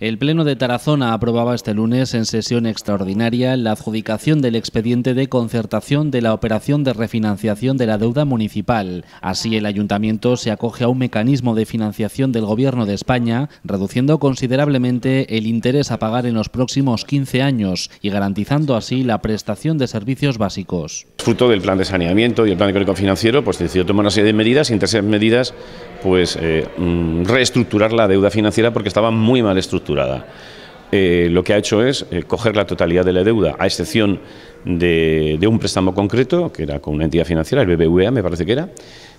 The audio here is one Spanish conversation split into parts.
El Pleno de Tarazona aprobaba este lunes en sesión extraordinaria la adjudicación del expediente de concertación de la operación de refinanciación de la deuda municipal. Así, el Ayuntamiento se acoge a un mecanismo de financiación del Gobierno de España, reduciendo considerablemente el interés a pagar en los próximos 15 años y garantizando así la prestación de servicios básicos. Fruto del plan de saneamiento y el plan económico financiero, pues decidió tomar una serie de medidas, y medidas pues eh, mm, reestructurar la deuda financiera porque estaba muy mal estructurada. Eh, lo que ha hecho es eh, coger la totalidad de la deuda, a excepción de, un préstamo concreto, que era con una entidad financiera, el BBVA me parece que era,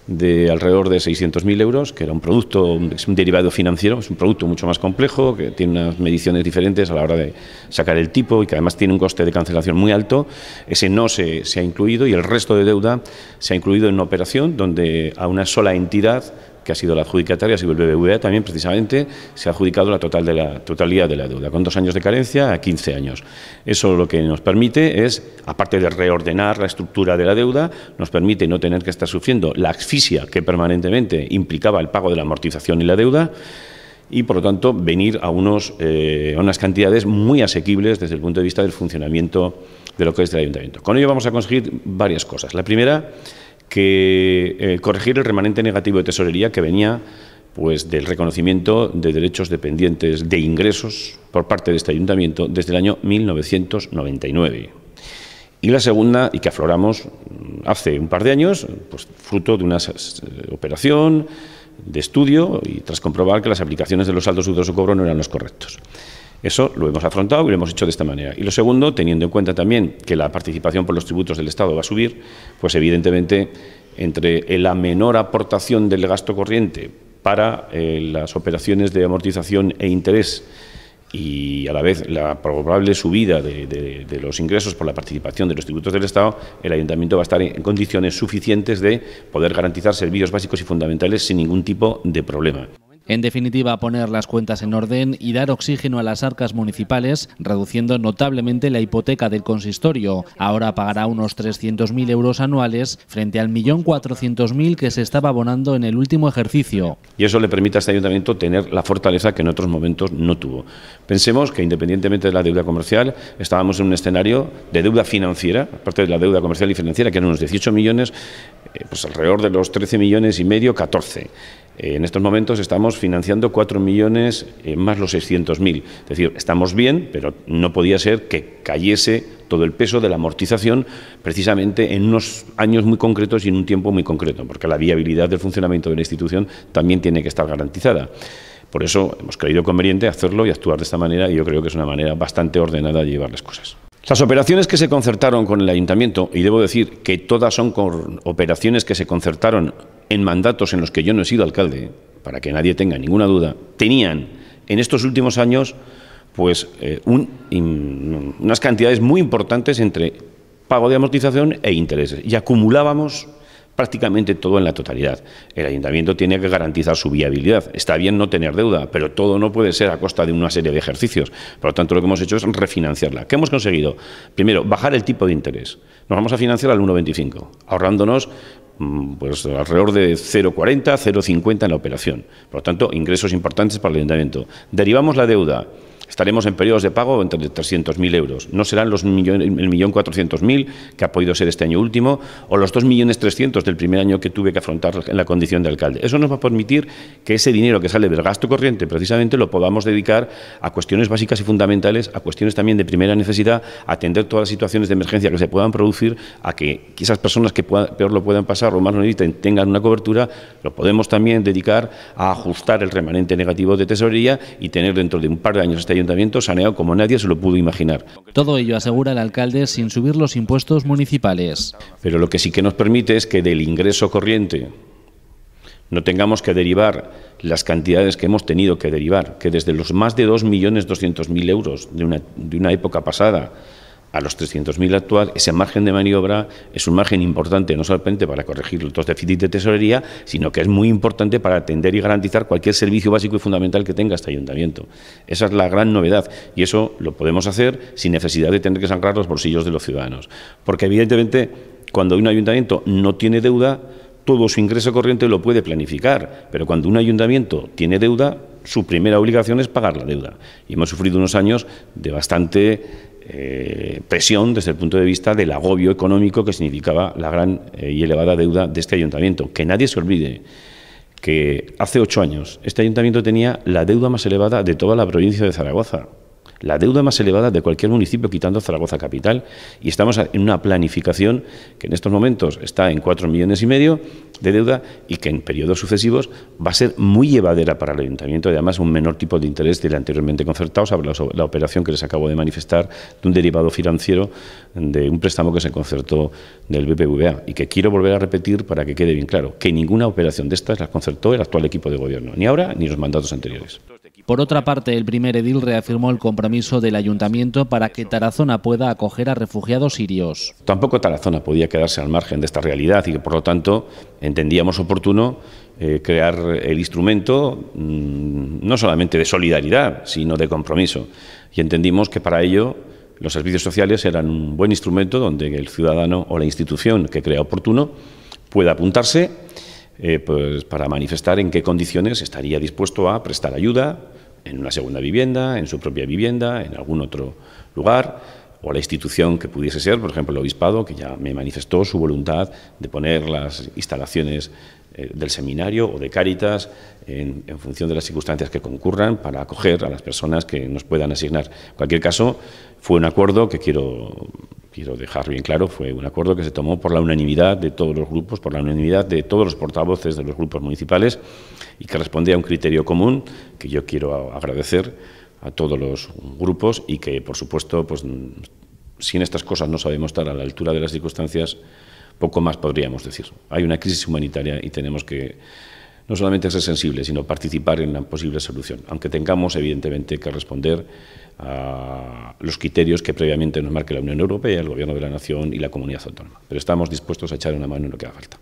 de alrededor de 600.000 euros, que era un producto, un, un derivado financiero, es un producto mucho más complejo, que tiene unas mediciones diferentes a la hora de sacar el tipo y que además tiene un coste de cancelación muy alto. Ese no se, se ha incluido y el resto de deuda se ha incluido en una operación donde a una sola entidad que ha sido la adjudicataria, ha sido el BBVA también precisamente, se ha adjudicado la total de la totalidad de la deuda, con dos años de carencia a 15 años. Eso lo que nos permite es, aparte de reordenar la estructura de la deuda, nos permite no tener que estar sufriendo la asfixia que permanentemente implicaba el pago de la amortización y la deuda y por lo tanto venir a, unos, eh, a unas cantidades muy asequibles desde el punto de vista del funcionamiento de lo que es el ayuntamiento. Con ello vamos a conseguir varias cosas. La primera que eh, corregir el remanente negativo de tesorería que venía pues del reconocimiento de derechos dependientes de ingresos por parte de este ayuntamiento desde el año 1999. Y la segunda, y que afloramos mm, hace un par de años, pues fruto de una operación de estudio y tras comprobar que las aplicaciones de los saldos su cobro no eran los correctos. Eso lo hemos afrontado y lo hemos hecho de esta manera. Y lo segundo, teniendo en cuenta también que la participación por los tributos del Estado va a subir, pues evidentemente entre la menor aportación del gasto corriente para eh, las operaciones de amortización e interés y a la vez la probable subida de, los ingresos por la participación de los tributos del Estado, el ayuntamiento va a estar en condiciones suficientes de poder garantizar servicios básicos y fundamentales sin ningún tipo de problema. En definitiva, poner las cuentas en orden y dar oxígeno a las arcas municipales, reduciendo notablemente la hipoteca del consistorio. Ahora pagará unos 300.000 euros anuales frente al 1.400.000 que se estaba abonando en el último ejercicio. Y eso le permite a este ayuntamiento tener la fortaleza que en otros momentos no tuvo. Pensemos que independientemente de la deuda comercial, estábamos en un escenario de deuda financiera, aparte de la deuda comercial y financiera, que eran unos 18 millones, eh, pues alrededor de los 13 millones y medio, 14. Eh, en estos momentos estamos financiando 4 millones eh, más los 600.000. Es decir, estamos bien, pero no podía ser que cayese todo el peso de la amortización precisamente en unos años muy concretos y en un tiempo muy concreto, porque la viabilidad del funcionamiento de la institución también tiene que estar garantizada. Por eso hemos creído conveniente hacerlo y actuar de esta manera y yo creo que es una manera bastante ordenada de llevar las cosas. Las operaciones que se concertaron con el ayuntamiento, y debo decir que todas son operaciones que se concertaron en mandatos en los que yo no he sido alcalde, para que nadie tenga ninguna duda, tenían en estos últimos años pues eh, unas cantidades muy importantes entre pago de amortización e intereses. Y acumulábamos prácticamente todo en la totalidad. El ayuntamiento tiene que garantizar su viabilidad. Está bien no tener deuda, pero todo no puede ser a costa de una serie de ejercicios. Por lo tanto, lo que hemos hecho es refinanciarla. ¿Qué hemos conseguido? Primero, bajar el tipo de interés. Nos vamos a financiar al 1,25, ahorrándonos mm, pues alrededor de 0,40, 0,50 en la operación. Por lo tanto, ingresos importantes para el ayuntamiento. Derivamos la deuda estaremos en periodos de pago entre 300.000 euros. No serán los 1.400.000 el millón que ha podido ser este año último o los 2.300.000 del primer año que tuve que afrontar en la condición de alcalde. Eso nos va a permitir que ese dinero que sale del gasto corriente precisamente lo podamos dedicar a cuestiones básicas y fundamentales, a cuestiones también de primera necesidad, a atender todas las situaciones de emergencia que se puedan producir, a que esas personas que peor lo puedan pasar o más lo necesiten tengan una cobertura, lo podemos también dedicar a ajustar el remanente negativo de tesorería y tener dentro de un par de años este año saneado como nadie se lo pudo imaginar. Todo ello asegura el alcalde sin subir los impuestos municipales. Pero lo que sí que nos permite es que del ingreso corriente no tengamos que derivar las cantidades que hemos tenido que derivar, que desde los más de 2.200.000 euros de una, de una época pasada a los 300.000 actuales, ese margen de maniobra es un margen importante, no solamente para corregir los déficits de tesorería, sino que es muy importante para atender y garantizar cualquier servicio básico y fundamental que tenga este ayuntamiento. Esa es la gran novedad y eso lo podemos hacer sin necesidad de tener que sangrar los bolsillos de los ciudadanos. Porque evidentemente, cuando un ayuntamiento no tiene deuda, todo su ingreso corriente lo puede planificar, pero cuando un ayuntamiento tiene deuda, su primera obligación es pagar la deuda. Y hemos sufrido unos años de bastante eh, presión desde el punto de vista del agobio económico que significaba la gran eh, y elevada deuda de este ayuntamiento. Que nadie se olvide que hace ocho años este ayuntamiento tenía la deuda más elevada de toda la provincia de Zaragoza la deuda más elevada de cualquier municipio quitando Zaragoza Capital y estamos en una planificación que en estos momentos está en cuatro millones y medio de deuda y que en periodos sucesivos va a ser muy llevadera para el ayuntamiento además un menor tipo de interés del anteriormente concertado sobre la operación que les acabo de manifestar de un derivado financiero de un préstamo que se concertó del BPVA y que quiero volver a repetir para que quede bien claro que ninguna operación de estas la concertó el actual equipo de gobierno, ni ahora ni los mandatos anteriores. Por otra parte, el primer edil reafirmó el compromiso del ayuntamiento para que Tarazona pueda acoger a refugiados sirios. Tampoco Tarazona podía quedarse al margen de esta realidad y por lo tanto, entendíamos oportuno eh, crear el instrumento mm, no solamente de solidaridad, sino de compromiso. Y entendimos que para ello los servicios sociales eran un buen instrumento donde el ciudadano o la institución que crea oportuno pueda apuntarse eh, pues para manifestar en qué condiciones estaría dispuesto a prestar ayuda en una segunda vivienda, en su propia vivienda, en algún otro lugar o a la institución que pudiese ser, por ejemplo, el obispado, que ya me manifestó su voluntad de poner las instalaciones eh, del seminario o de Cáritas en, en, función de las circunstancias que concurran para acoger a las personas que nos puedan asignar. En cualquier caso, fue un acuerdo que quiero quiero dejar bien claro, fue un acuerdo que se tomó por la unanimidad de todos los grupos, por la unanimidad de todos los portavoces de los grupos municipales y que respondía a un criterio común que yo quiero agradecer a todos los grupos y que, por supuesto, pues, si en estas cosas no sabemos estar a la altura de las circunstancias, poco más podríamos decir. Hay una crisis humanitaria y tenemos que no solamente ser sensible, sino participar en la posible solución, aunque tengamos evidentemente que responder a los criterios que previamente nos marque la Unión Europea, el Gobierno de la Nación y la comunidad autónoma. Pero estamos dispuestos a echar una mano en lo que haga falta.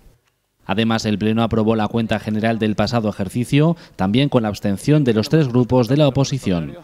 Además, el Pleno aprobó la cuenta general del pasado ejercicio, también con la abstención de los tres grupos de la oposición.